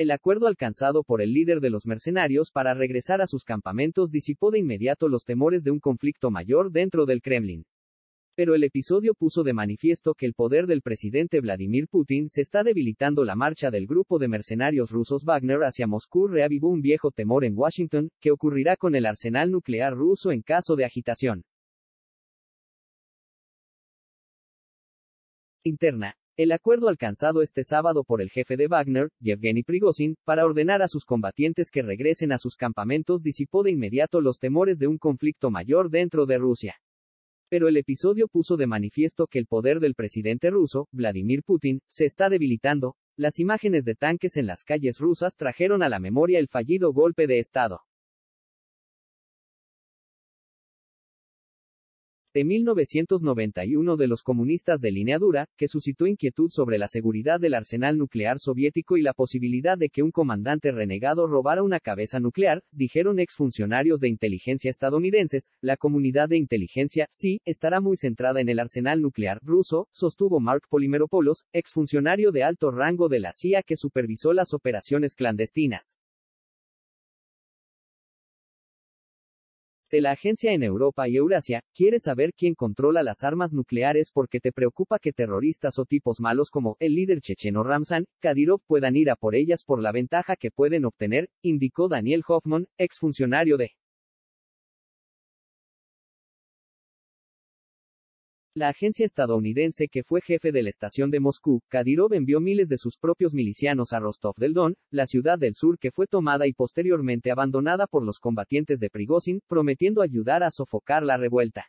El acuerdo alcanzado por el líder de los mercenarios para regresar a sus campamentos disipó de inmediato los temores de un conflicto mayor dentro del Kremlin. Pero el episodio puso de manifiesto que el poder del presidente Vladimir Putin se está debilitando. La marcha del grupo de mercenarios rusos Wagner hacia Moscú reavivó un viejo temor en Washington, que ocurrirá con el arsenal nuclear ruso en caso de agitación. Interna. El acuerdo alcanzado este sábado por el jefe de Wagner, Yevgeny Prigozhin, para ordenar a sus combatientes que regresen a sus campamentos disipó de inmediato los temores de un conflicto mayor dentro de Rusia. Pero el episodio puso de manifiesto que el poder del presidente ruso, Vladimir Putin, se está debilitando. Las imágenes de tanques en las calles rusas trajeron a la memoria el fallido golpe de Estado. de 1991 de los comunistas de lineadura, dura, que suscitó inquietud sobre la seguridad del arsenal nuclear soviético y la posibilidad de que un comandante renegado robara una cabeza nuclear, dijeron exfuncionarios de inteligencia estadounidenses, la comunidad de inteligencia, sí, estará muy centrada en el arsenal nuclear ruso, sostuvo Mark Polimeropoulos, exfuncionario de alto rango de la CIA que supervisó las operaciones clandestinas. de la agencia en Europa y Eurasia, quiere saber quién controla las armas nucleares porque te preocupa que terroristas o tipos malos como el líder checheno Ramzan Kadyrov puedan ir a por ellas por la ventaja que pueden obtener, indicó Daniel Hoffman, exfuncionario de La agencia estadounidense que fue jefe de la estación de Moscú, Kadyrov envió miles de sus propios milicianos a Rostov del Don, la ciudad del sur que fue tomada y posteriormente abandonada por los combatientes de Prigozhin, prometiendo ayudar a sofocar la revuelta.